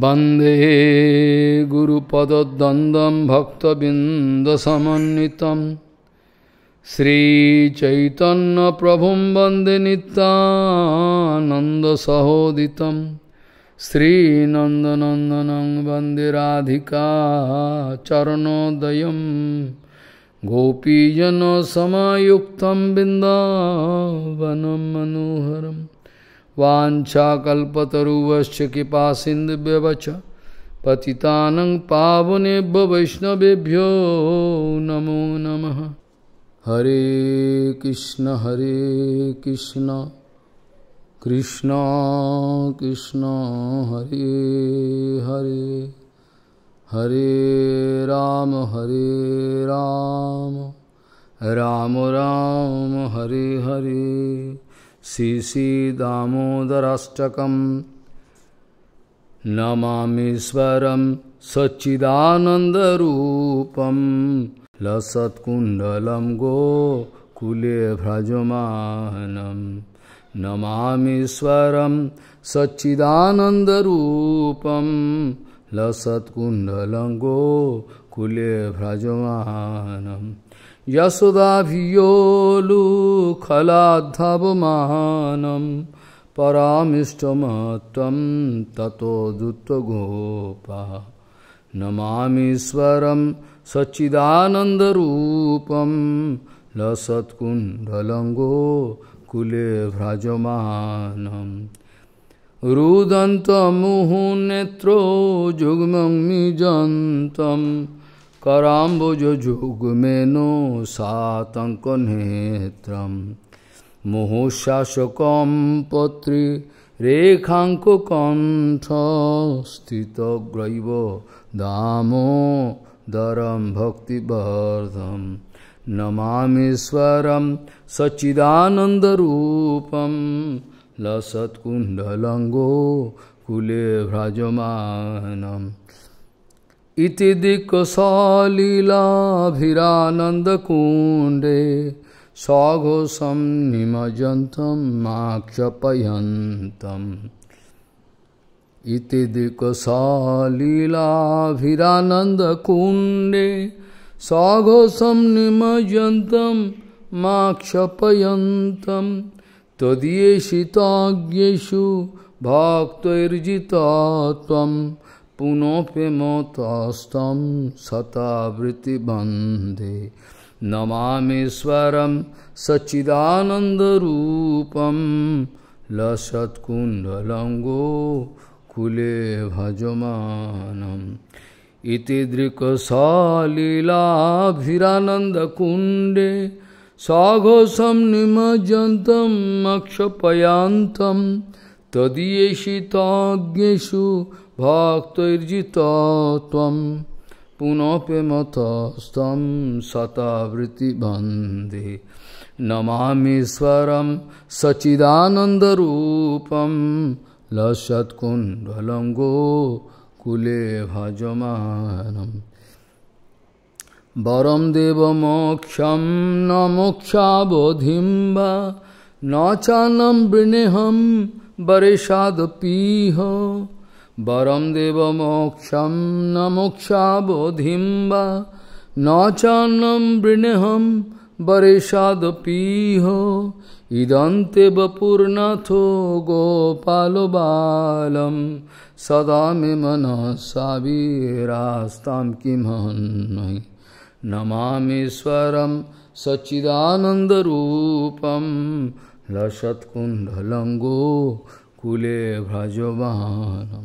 Bande Guru Padadandam Bhakta Bindasamanitam Sri Chaitanya Prabhum Bande Nanda Sahoditam Sri Nandanandanang Bande Radhika Charanodayam Gopijana Samayuktam Bindavanam Manoharam वाछाकल्पतरुवश्च कृपा सिंधुव्यवच पति पावनेभ्य वैष्णवेभ्यो नमो नमः हरे कृष्ण हरे कृष्ण कृष्ण कृष्ण हरे हरे हरे राम हरे राम राम राम हरे हरे श्री शिशिदामोदराष्टकं नमामीश्वरं सच्चिदानन्दरूपं लसत्कुण्डलं गोकुले भ्रजमानं नमामीश्वरं सच्चिदानन्दरूपं लसत्कुण्डलं गोकुले भ्रजमानम् यशोदाभियोलुखलाद्धवमानं परामिष्टमत्वं ततो दुत्तगोपा नमामीश्वरं सच्चिदानन्दरूपं लसत्कुण्डलङ्गो कुले भ्राजमानं रुदन्तमुहुनेत्रो जुग्मं निजन्तम् कराम्बुजोगमेनो सातङ्कनेत्रं मुहुशासकं पत्रि दामो दरम भक्तिवर्धम नमाश्वर सच्चिदानन्दरूपं लसत्कुण्डलङ्गो कुले भ्राजमानम् इति दिक्कसलीलाभिरानन्दकुण्डे सघोषं निमजन्तं माक्षपयन्तम् इति दिक्कसलीलाभिरानन्दकुण्डे सघोषं निमजन्तं माक्षपयन्तं त्वदीयशिताज्ञेषु भक्तैर्जिता त्वम् पुनोपिमोतस्तं सतावृत्तिबन्धे नमामेश्वरं सच्चिदानन्दरूपं लसत्कुण्डलङ्गो कुले भजमानम् इति दृक्सलीलाभिरानन्दकुण्डे साघोषं निमज्जन्तं मक्षपयान्तं तदीयशिताज्ञेषु भक्तर्जित त्वं पुनोपिमतस्तं सतावृत्ति बन्दे नमामीश्वरं सचिदानन्दरूपं लसत्कुण्डलं कुले भजमानं वरं देवमोक्षं न मोक्षाबोधिं वा न चानं वृणेहं वरेशादपीह देव देवमोक्षं न मोक्षा वा न चान्नं वृणहं बरेशादपीह इदंते वपुर्नाथो गोपालो बालम सदा मे मन मनःसावीरास्तां किमहन्मयि नमामीश्वरं सच्चिदानन्दरूपं लसत्कुण्डलङ्गो कुले भ्रजवानम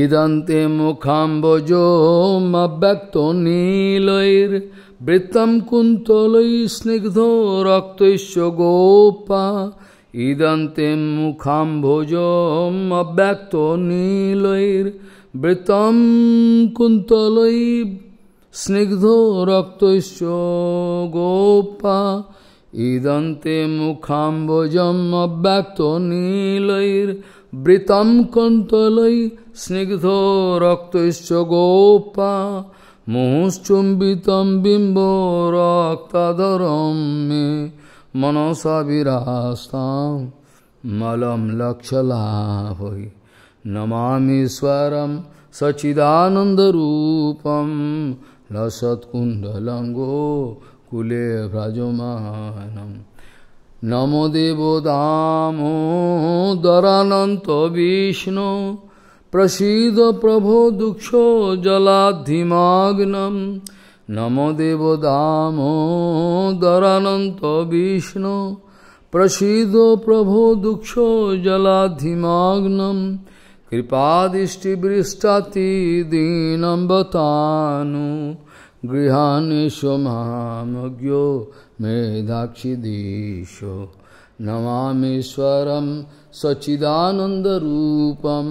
ইদন্তে মুখাম্বজমব্যক্ত নীলৈর বৃত্তম কুন্তলৈ স্নিগ্ধ রক্তৈশ্য গোপা ইদন্তে মুখাম্বজমব্যক্ত নীলৈর বৃত্তম কুন্তলৈ স্নিগ্ধ রক্তৈশ্য গোপা ইদন্তে মুখাম্বজমব্যক্ত নীলৈর वृतम कंतल स्निग्ध रक्त गोपा मुहुश्चुंबित बिंब रक्तरम मे मनसा विरास्ता मलम लक्षलाभ नमाश्वरम सचिदानंद रूपम लसत्कुंडलंगो कुले भ्रजमानम নমদেব দরানন্ত বিষ্ণু প্রসীদ প্রভো দুঃখ নম দেব দাম দরানন্ত বিষ্ণু প্রসীদ প্রভো দুঃখ জলাধিমাগ্নম কৃপাদৃষ্টিবৃষ্টাতি দীনম্বতানু गृहानिशो महामुग्यो मेधाक्षिदीशो नमामीश्वरं सचिदानन्दरूपं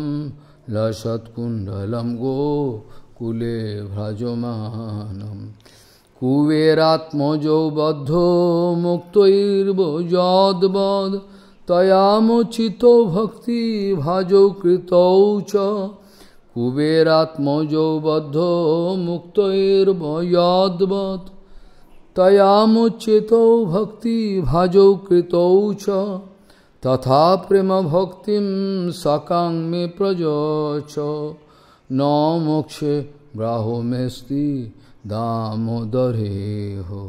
लसत्कुण्डलं गोकुले भ्रजमानं कुबेरात्मजो बद्धो मुक्तैर्वजाद्वद् भक्ति भक्तिभाजो कृतौ च कुबेरात्मजो बद्धो तया तयामुचितौ भक्तिभाजौ कृतौ कृत तथा प्रेमभक्तिं सकां मे प्रज न मोक्षे ग्राहो दामोदरे हो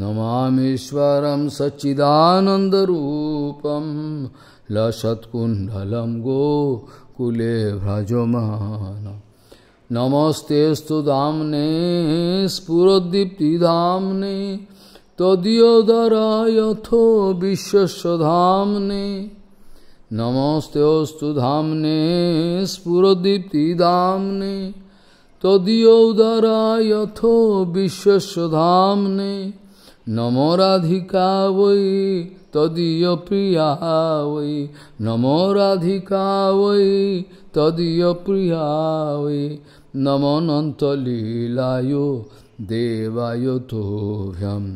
नमाश्वर सच्चिदानन्दरूपं लसत्कुण्डलं गो कुले भ्रजमान नमस्तेस्तु दामने स्फुरदीप्तिधाम्ने तदीयोदरायथो विश्वस्य धाम्ने नमस्तेऽस्तु धाम्ने स्फुरदीप्तिधाम्ने तदीयोदरायथो विश्वस्य धाम्ने नमो राधिका वै तदीय प्रिया वै नमो राधिका वै तदीय प्रिया वै नमो नन्तलीलायो देवाय तोभ्यं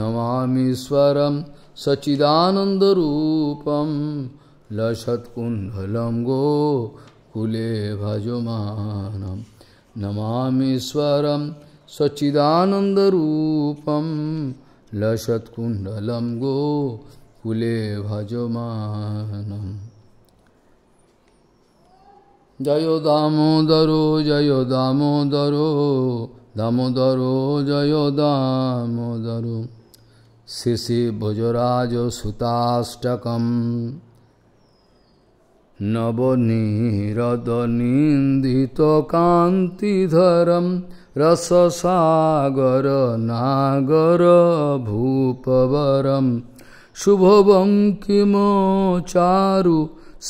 नमामीश्वरं सचिदानन्दरूपं लसत्कुण्डलं गो कुले भजमानं नमामीश्वरं सचिदानन्दरूपम् लसत्कुण्डलं गोकुले भजमानम् जयो दामोदरो जयो दामोदरो दामोदरो जयो दामोदरो शिशिभुजराजसुताष्टकम् नवनीरदनिन्दितकान्तिधरं रससागरनागरभूपवरं शुभवं किमोचारु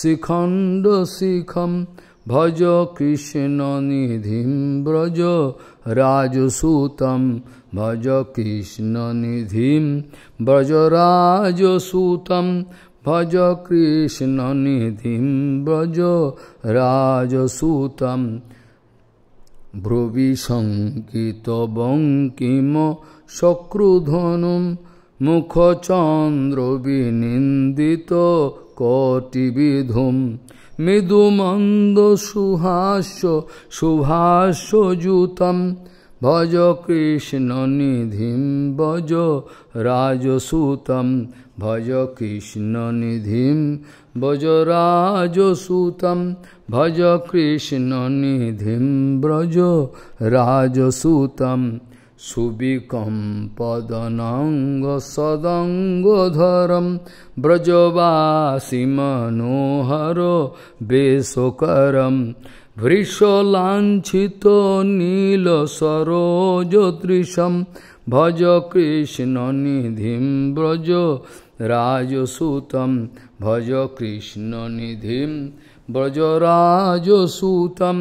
शिखण्डशिखं भज कृष्णनिधिं व्रज राजसूतं भज कृष्णनिधिं व्रजराजसूतं ভজ কৃষ্ণ নিধি ব্রজ রাজসূতম ব্রবিশঙ্কিত বঙ্কিম শক্রুধনুম মুখচন্দ্র বিনিন্দিত কটিবিধুম মৃদুমন্দ সুহাস্য শুভাস্যযুতম ভজ কৃষ্ণ নিধিম ভজ রাজসূতম ভজ কৃষ্ণনিধিম ব্রজরাজসূতম ভজ কৃষ্ণনিধিম ব্রজ রাজসূতম সুবিকম্পদনঙ্গ সদঙ্গধরম ব্রজবাসী মনোহর বেশকরম ভৃষলাঞ্ছিত নীল সরোজদৃশম ভজ কৃষ্ণ নিধিম ব্রজ राजसूत भज कृष्ण कृष्णनिधिं व्रजराजसूतं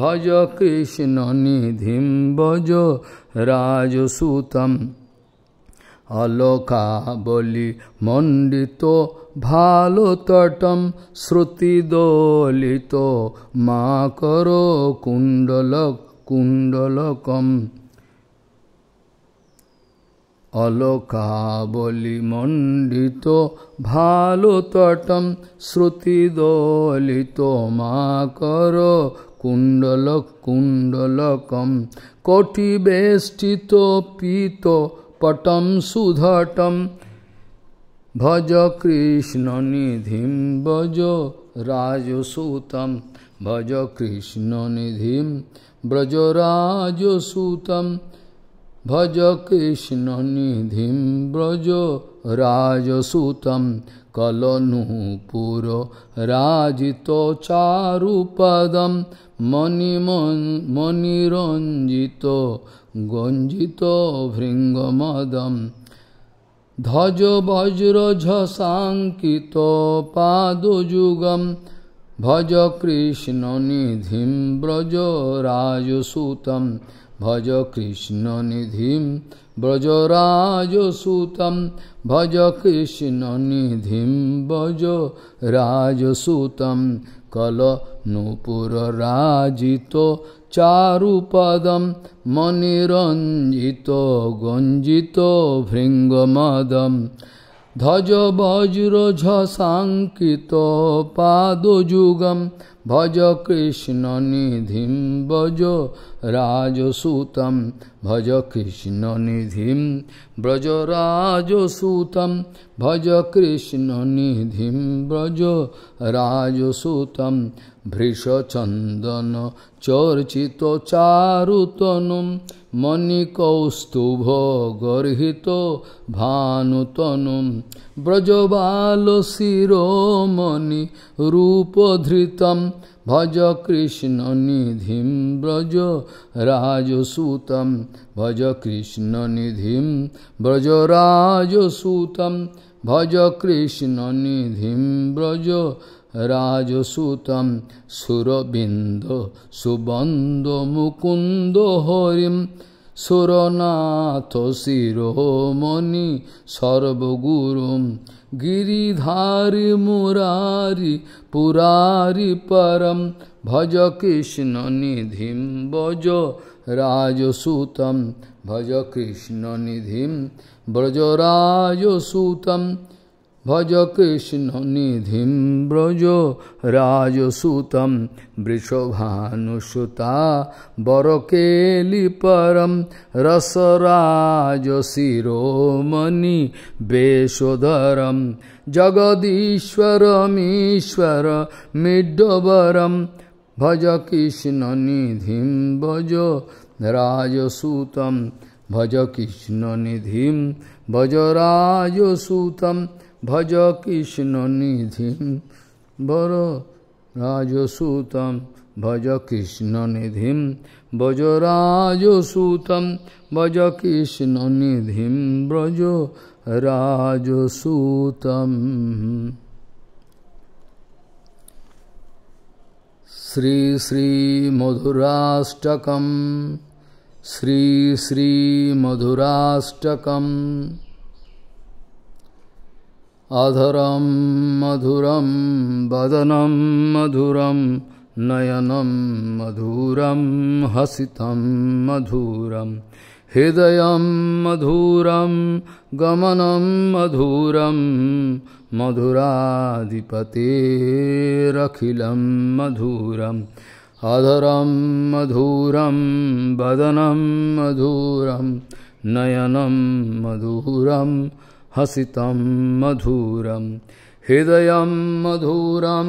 भज कृष्ण निधि कृष्णनिधिं भज राजसूतम् अलोकाबलिमण्डित भालोतटं श्रुतिदोलितो मा करो कुंडल कुंडलकम অলকা বলিমণ্ডিত ভালুতটম শ্রুতিদলিত মাকর কুণ্ডল কুণ্ডলকম কটিবেষ্টিত পীত পটম সুধটম ভজ কৃষ্ণ নিধিম ভজ রাজসূতম ভজ কৃষ্ণ নিধিম ব্রজরাজসূতম भज कृष्ण कृष्णनिधिं व्रजो राजसूतं कलनुपुर राजितो चारुपदं गंजित मणिरञ्जितो गञ्जितो भृङ्गमदं ध्वज वज्रझसाङ्कितो पादुगम भज कृष्ण निधि व्रज राजसूत भज निधि ब्रज राजसूत भज कृष्ण निधि राजसूत कल नूपुर राजित चारुपद मणिरञ्जितो गंजित भृंगमदम ধ্বজ বজ্র ঝসাঙ্কিত পাদযুগম ভজ কৃষ্ণ নিধিম ভজ রাজসূতম ভজ কৃষ্ণ নিধিম ব্রজ রাজসূতম ভজ কৃষ্ণ নিধিম ব্রজ রাজসূতম ভৃষচন্দন চর্চিত চারুতনুম মণিকৌস্তুভ গর্হিত ভানুতনুম ব্রজবাল শিরোমণি রূপধৃতম ভজ কৃষ্ণ নিধিম ব্রজ রাজসূতম ভজ কৃষ্ণ নিধিম ব্রজ রাজসূতম ভজ কৃষ্ণ নিধিম ব্রজ রাজসূতম সুরবিন্দ সুবন্দ মুকুন্দ হরিম সুরনাথ শিরোমণি সর্বগুরুম গিরিধারি মুরারি পুরারি পরম ভজ কৃষ্ণ নিধিম ভজ রাজসূতম ভজ কৃষ্ণ নিধিম ব্রজরাজসূতম भज कृष्ण कृष्णनिधिं व्रजो राजसूतं वृषभानुसुता वरकेलिपरं बेशोधरम जगदीश्वर मीश्वर मिड्डवरं भज कृष्ण निधि भज राजसूतं भज कृष्ण निधि भज राजसूतं भज कृष्ण निधि बर राजसूतम भज कृष्ण निधि ब्रज राजसूतम भज कृष्ण निधि ब्रजो राजसूतम श्री मधुराष्टकम श्री मधुराष्टकम अधरम मधुरं वदनं मधुरं नयनं मधुरं हसितं मधुरं हृदय मधुरं गमनम मधुरं मधुराधिपतेरखिलं मधुरम् अधरम मधुरं वदनं मधुरं नयनं मधुरं हसितं मधुरं हृदय मधुरं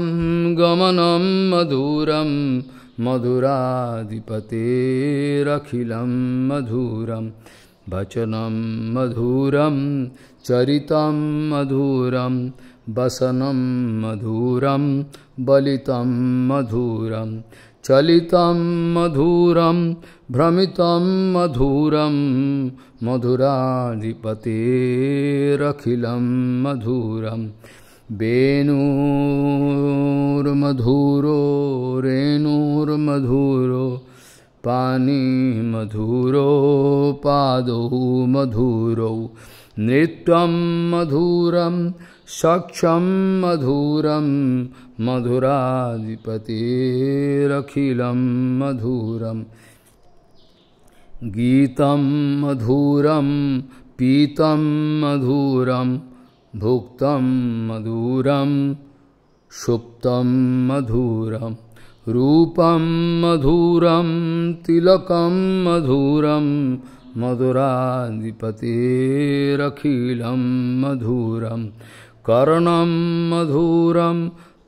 गमनं मधुरं मधुराधिपतेरखिलं मधुरं वचनं मधुरं चरितं मधुरं वसनं मधुरं बलितं मधुरम् चलितं मधुरं भ्रमितं मधुरं मधुराधिपतेरखिलं मधुरं वेणुर्मधुरो रेणुर्मधुरो मधुरो पादौ मधुरौ नृत्य मधुरं सक्षम मधुरं मधुराधिपतिरखिलं मधुरं गीत मधुरं पीत मधुरं भुक्त मधुरं सुप्तं मधुरं रूपं मधुरं तिलकं मधुरं मधुराधिपतेरखिलं मधुरं कर्णं मधुरं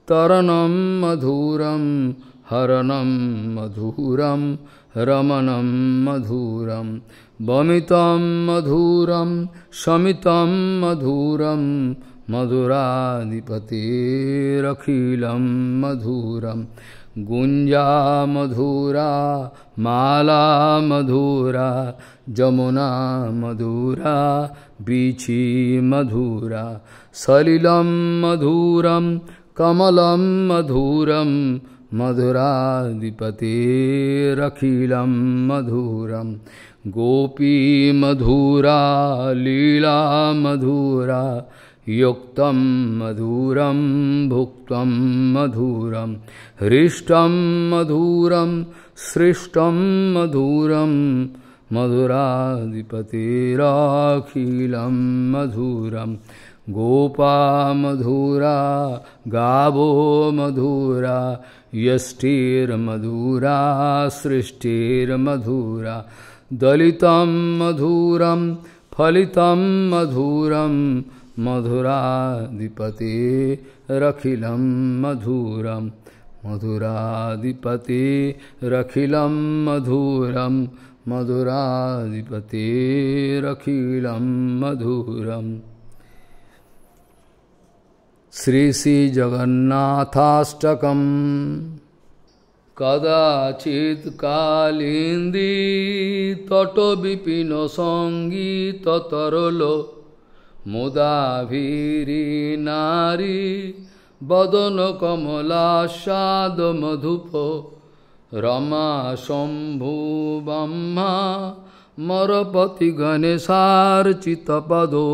তরণম মধুরম হরণম মধুরম রমণম মধুরম বমিতম মধুরম শমিতম মধুরম মধুরাধিপতি মধুরাধিপতিরখিলম মধুরম গুঞ্জা মধুরা মালা মধুরা যমুনা মধুরা বিছি মধুরা सलिलं মধুরম कमलं मधुरं मधुराधिपतेरखिलं गोपी मधुरा लीला मधुरा युक्त मधुरं भुक्त मधुरं हृष्ट मधुरं सृष्ट मधुरं मधुराधिपतेराखिलं मधुरम् गोपा मधुरा गावो मधुरा यष्टिर्मधुरा सृष्टिर्मधुरा दलितं मधुरं फलितं मधुरं मधुराधिपतेरखिलं मधुरं मधुराधिपतेरखिलं मधुरं मधुराधिपतेरखिलं मधुरम् श्रीश्रीजगन्नाथाष्टकं कदाचित् कालिन्दी तटविपिनसङ्गीततरल मुदाभिरी नारी बदनकमलाशादमधुप रमा शम्भुब्रह्मा मरपति गणेशार्चितपदो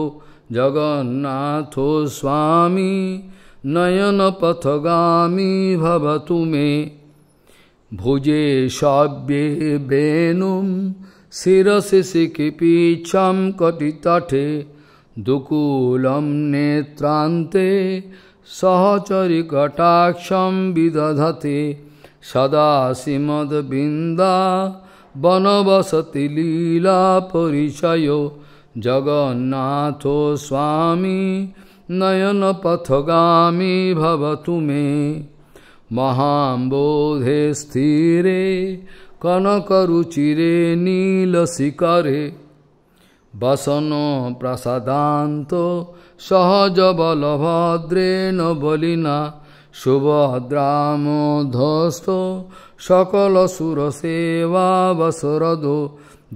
জগন্নাথ স্বামী নয়ন পথগামী ভবতু মে ভুজে সব্যে বেণুম শিরসি শিকিপিচ্ছম কটিতটে দুকুলম নেত্রান্তে সহচরি কটাক্ষম বিদধতে সদা বৃন্দা বনবসতি লীলা পরিচয় জগন্নাথ স্বামী নয়ন পথগামী ভবতু মে মহাম্বোধে স্থিরে কনকরুচিরে শিকরে বসন প্রসাদান্ত সহজ বলভদ্রেণ বলিনা ধস্ত সকল সুরসেবা বসরদ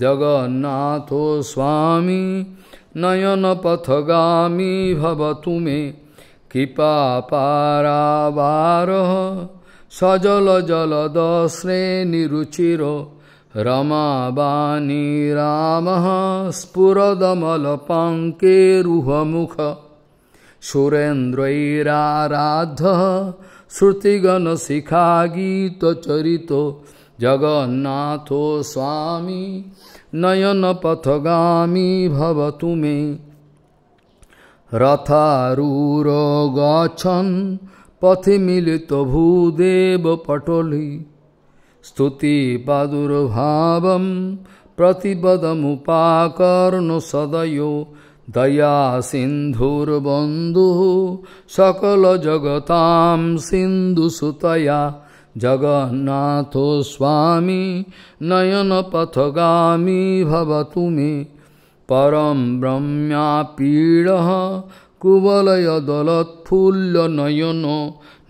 जगन्नाथो स्वामी नयन नयनपथगामी भवतु मे कृपापारावारः सजलजलदस्ने निरुचिरो रमाबाणी रामः शिखा गीत चरितो जगन्नाथो स्वामी नयनपथगामी भवतु मे रथारूरो गच्छन् पथिमिलितभूदेव पटोलि स्तुतिपादुर्भावं प्रतिपदमुपाकर्णु सदयो दया सकल जगता सिन्धुसुतया जगन्नाथो स्वामी नयनपथगामी भवतु मे परं ब्रह्म्यापीडः नयन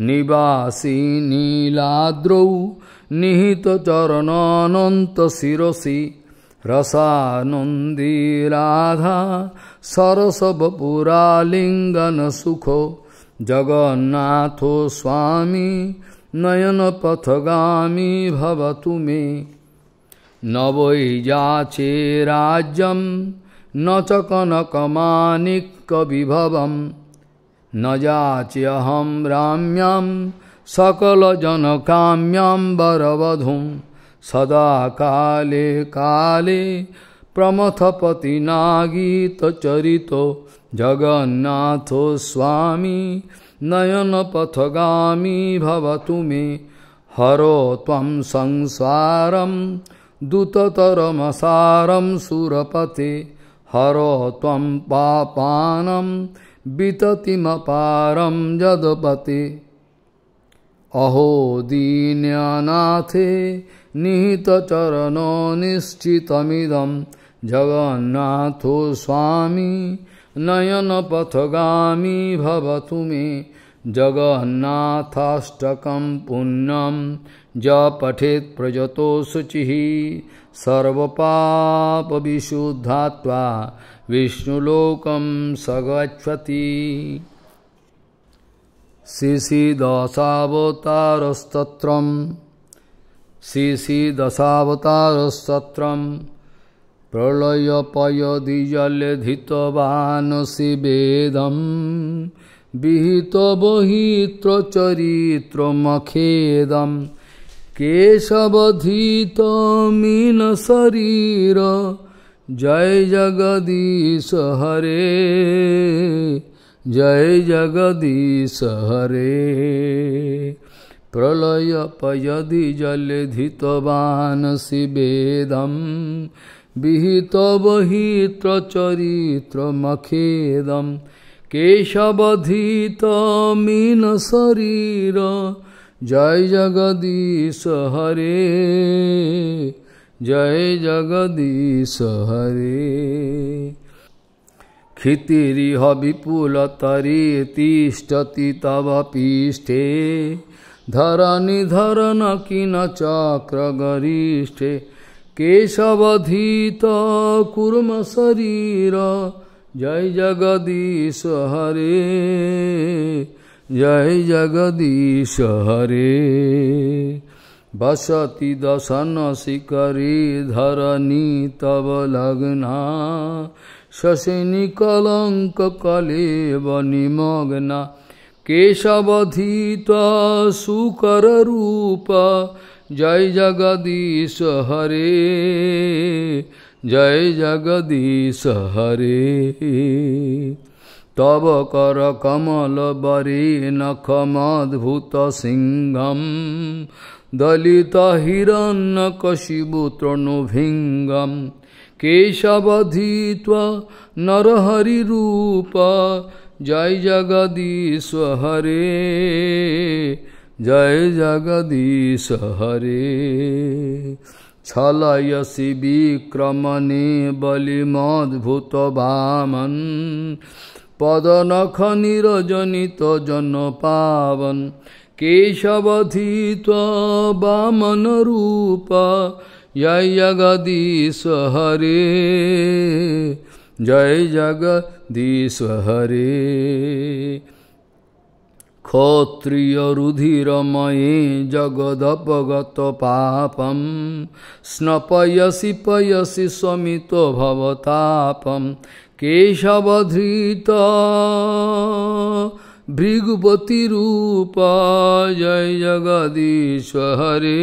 निवासी नीलाद्रौ निहितचरणानन्तशिरसि रसानंदी राधा सरसवपुरालिङ्गनसुखो जगन्नाथो स्वामी নয়নপথগামী ভবতু মে নবৈজাচে রাজ্যম ন চ কনকমানিকবিভবম ন যাচ্যহম রাম্যাম সকলজনকাম্যাম বরবধূম সদা কালে কালে প্রমথপতি নাগীতচরিত জগন্নাথ স্বামী नयन पथगामी भवतु मे हरो त्वं संसारं दुततरमसारं सुरपते हरो त्वं पापानं विततिमपारं यदपते अहो दीन्यनाथे निहितचरणो निश्चितमिदं जगन्नाथो स्वामी नयनपथगामी भवतु मे जगन्नाथाष्टकं पुण्यं ज पठेत् प्रजतो शुचिः सर्वपापविशुद्धात्वा विष्णुलोकं स गच्छति शिशिदशावतारस्तत्रं शिशिदशावतारस्तत्रं प्रलयपयदिजलेधितवान् शिवेदम् विहित बहित्रचरित्रमखेदं केशवधितमीन शरीर जय जगदीश हरे जय जगदीश हरे प्रलयपयदि जलधितवान् शिवेदं विहितवहित्रचरित्रमखेदम् কেশবধীত মীন শরীর জয় জগদীশ হরে জয় জগদীশ হরে বিপুল তরি তিষ্ঠতি তব পিষ্ঠে পৃষ্ঠে ধরণিধরণ কিন গরিষ্ঠে কেশবধীত কুর্ম শরীর জয় জগদীশ হরে জয় জগদীশ হরে বসতি দশন শিকরে ধরণী তব লগ্না শশিনী কলঙ্ক কলে বনিমগ্না কেশবধীত শুকর রূপ জয় জগদীশ হরে जय जगदीश हरे तब कर कमल बरी नखमद्भुत सिंहम दलित हिरण्य कशिबुतृणुभिंगम केशवधीत नरहरिरूप जय जगदीश हरे जय जगदीश हरे ছলয়সি বিক্রমণে বলিমদ্ভূত ভামন পদনখ নিরজনিত জনপাবন কেশবধিত বামন রূপ জগদীশ হরে জয় জগদীশ হরে क्षत्रियरुधिरमये जगदपगत पापम स्नपयसी पयसी स्वमित भवतापम भृगुपति जय जगदीश हरे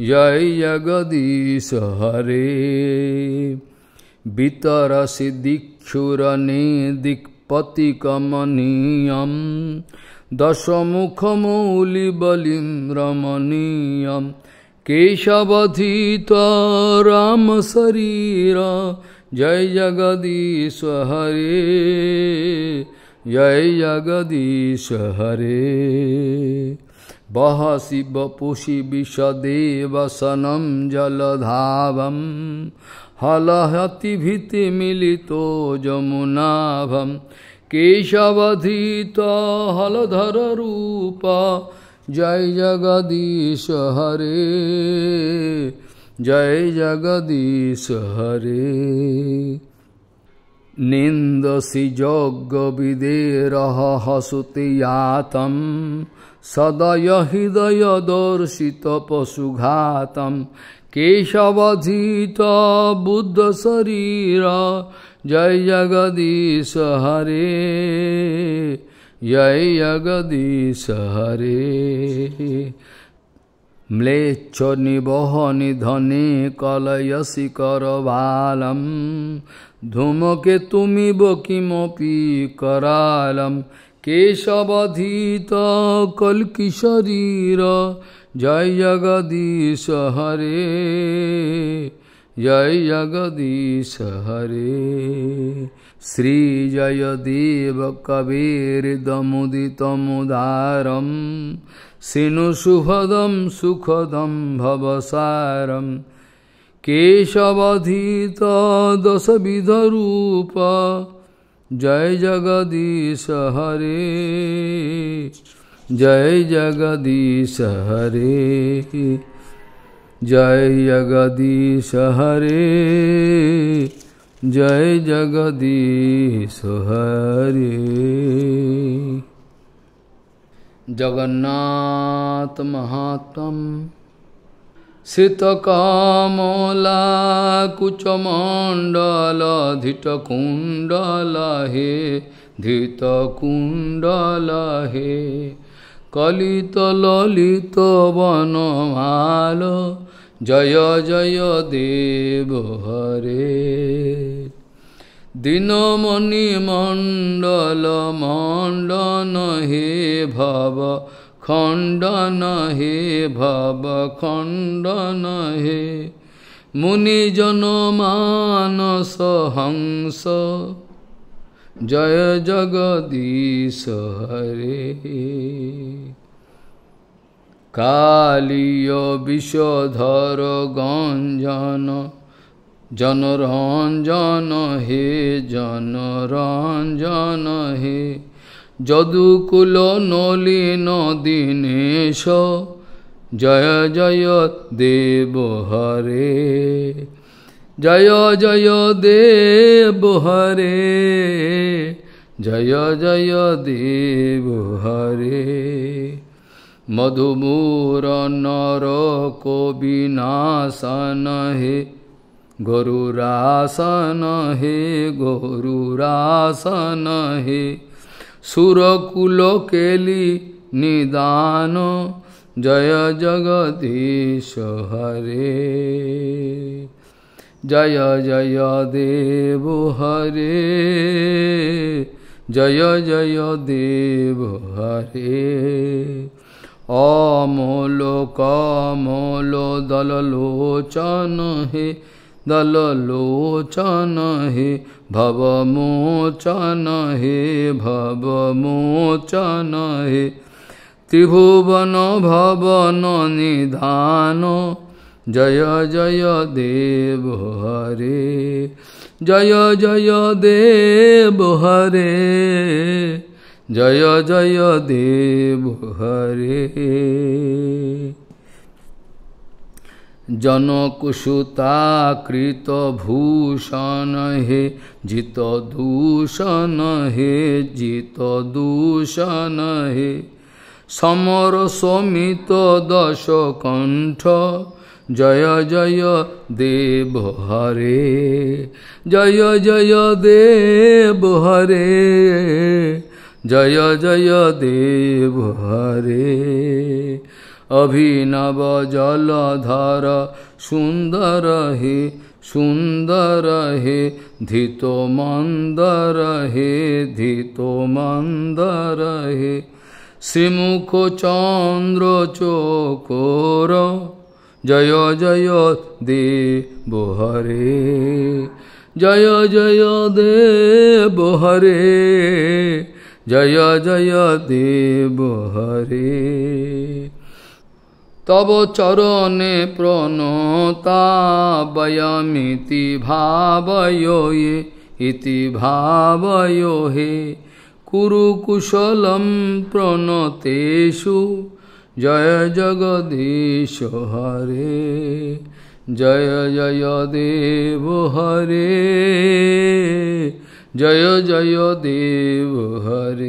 जय जगदीश हरे वितर सिद्धि क्षुरने दिक् पति पतिकमनीयं दशमुखमौलिबलिं रमणीयं केशवधिता शरीर जय जगदीश हरे जय जगदीश हरे वह शिवपुषि विशदेवसनं जलधाव ভীতি মিলিত যমুনাভম কেশবধীত হলধর রূপ জয় জগদীশ হরে জয় জগদীশ হরে নিন্দসি যজ্ঞবিদেরহ হসুতে ইয়াতম সদয় হৃদয় দর্শিত পশুঘাতম केशवधीत बुद्धशरीर जय जगदीश हरे जय जगदीश हरे म्लेच्छ निबह निधने कलयसि करबालं धूमके तुमिव किमपि करालं केशवधीत कल्किशरीर जय जगदीश हरे जय जगदीश हरे श्री देव कबीर दमुदितमुदारम सिनुसुभदं सुखदं भवसारं रूप जय जगदीश हरे जय जगदीश हरे जय जगदीश हरे जय जगदीश हरे जगन्नाथ महात्म कुंडल हे कुंडल हे কলিত ললিত বনমাল জয় জয় দেৱ হরে দীনমণি মণ্ডল মণ্ডন হে ভব খণ্ডন হে ভব খণ্ডন হে মুনিজন মানস হংস জয় জগদীশ হরে কালীয় বিষধর গঞ্জন জনরঞ্জন হে জনরঞ্জন হে যদুকুল নলীন দীনেশ জয় জয় দেব হরে जय जय देव हरे जय जय देव हरे मधुमूर नर को विनाशन हे गुरुरासन हे गोरुरासन हे सुरकुल केली निदान जय जगदीश हरे জয় জয় দেব হরে জয় জয় দেব হরে অমল কমল দল লোচন হে দল লোচন হে ভবমোচন হে ভবমোচন হে ত্রিভুবন ভবন নিধান জয় জয় দেব হরে জয় জয় দেব হরে জয় জয় দেব হরে জনকুসুতাকৃত ভূষণ হে জিত দূষণ হে জিত দূষণ হে সমর সমিত দশ কণ্ঠ জয় জয় দেব হরে জয় জয় দেব হরে জয় জয় দেব হরে অভিনব জলধর সুন্দর হে সুন্দর হে ধিত মন্দর হে ধিত মন্দর হে শ্রীমুখ চন্দ্র চোকর জয় জয় দেব হরে জয় জয় দেব হরে জয় জয় দেব হরে তব চরণে প্রণতাবয়মিতি ভাবয়ে ইতি ভাবয় হে কুরুকুশলম প্রণতেশু जय जगदीश हरे जय जय देव हरे जय जय देव हरे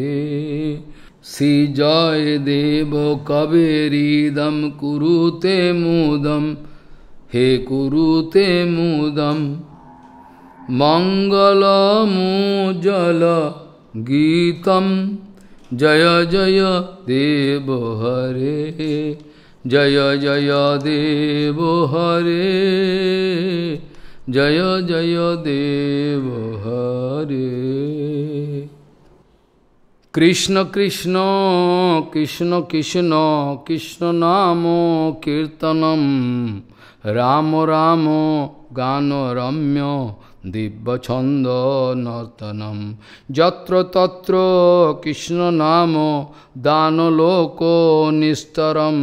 श्री जय देव कबेरीदम कुरुते मुदम हे कुरुते मुदम गीतम জয় জয় দেব হরে জয় জয় দেব হরে জয় জয় দেব হরে কৃষ্ণ কৃষ্ণ কৃষ্ণ কৃষ্ণ কৃষ্ণ নাম কীর্তনম রাম রাম গান রম্য দিব্যছন্দ নর্তনম যত্র তত্র কৃষ্ণ নাম দানলোক নিস্তরম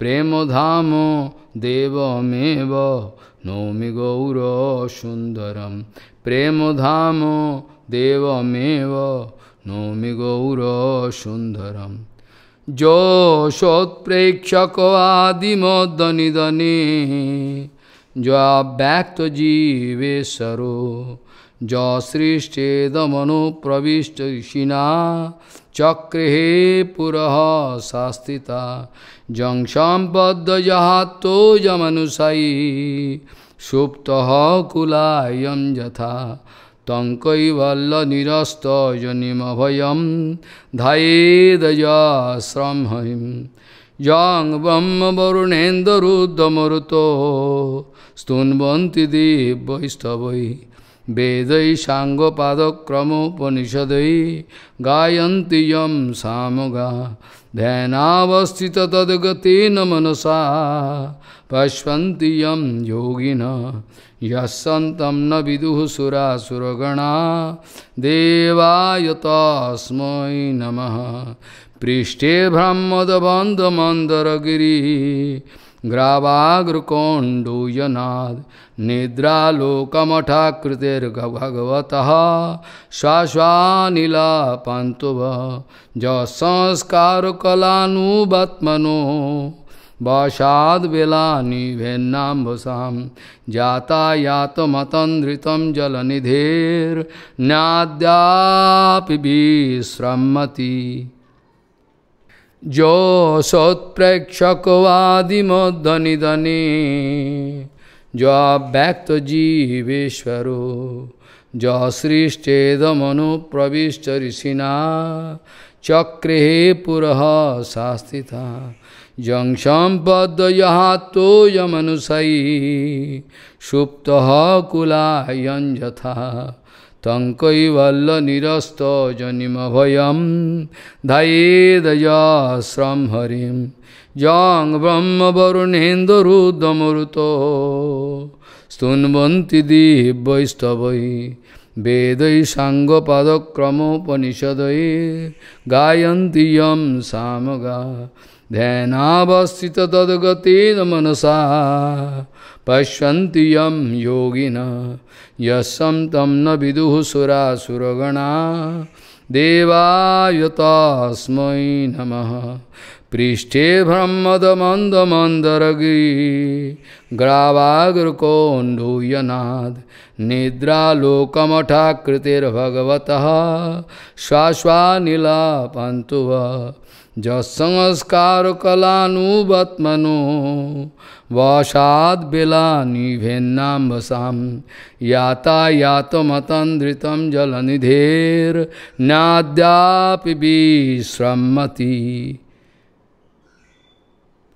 প্রেমধাম দেবমেব নৌমি গৌর সুন্দরম প্রেমধাম দেবমেব নৌমি গৌর সুন্দরম যোৎপ্রেক্ষক আদিমদনিদনী ज्वाव्यक्तजीवेश्वरो जसृष्टेदमनुप्रविष्टिना चक्रे पुरः शास्तिता जंसम्बद्धजहातो यमनुषयी सुप्तः कुलायं यथा तङ्कैवल्लनिरस्तजनिमभयं धयेदयश्रंहं यांग ब्रह्म वरुणेन्दरुद्रमरुतो स्तुन्वन्ति दिवैष्ठवै वेदै साङ्गपादक्रमोपनिषदै गायन्ति साम सामगा ध्यानावस्थित तद्गतेन मनसा पश्यन्ति यं योगिन यस्सन्तं न विदुसुरा सुरगणा देवाय तस्मै नमः पृष्ठे ब्रह्मदबन्धमन्दरगिरिः ग्रावाग्रकोण्डूयनाद् निद्रालोकमठाकृतिर्भगवतः श्वाश्वानिलापन्तु जसंस्कारकलानुवत्मनो वशाद्विलानि भेन्नाम्भसां जातायातमतन्द्रितं जलनिधेर्नाद्यापि विश्रमति जो सत्प्रेक्षकवादिमध्वनिधने जो व्यक्त जीवेश्वरो जो सृष्टेदमनुप्रविष्ट ऋषिना चक्रे पुरः शास्तिता जं सम्पदयहातो यमनुषयी सुप्तः कुलायञ्जथा तङ्कैवल्लनिरस्त जनिमभयं धयेदयाश्रं हरिं यां ब्रह्मवरुणेन्दुरुदमरुतो स्तुन्वन्ति दिवैस्तवै वेदैसाङ्गपदक्रमोपनिषदै गायन्ति यं सामगा ध्यानावस्थित तद्गतेन मनसा पश्यन्ति यं योगिन यस्सं तं न विदुः सुरासुरगणा देवाय तस्मै नमः पृष्ठे ब्रह्मदमन्दमन्दरगी ग्रावाग्रकोण्डूयनाद निद्रालोकमठाकृतिर्भगवतः श्वाश्वानिलापन्तु वा जत्संस्कारकलानुवत्मनो वशाद्बिलानिभेन्नां वसां यातायातमतन्द्रितं जलनिधेर्नाद्यापि विश्रमति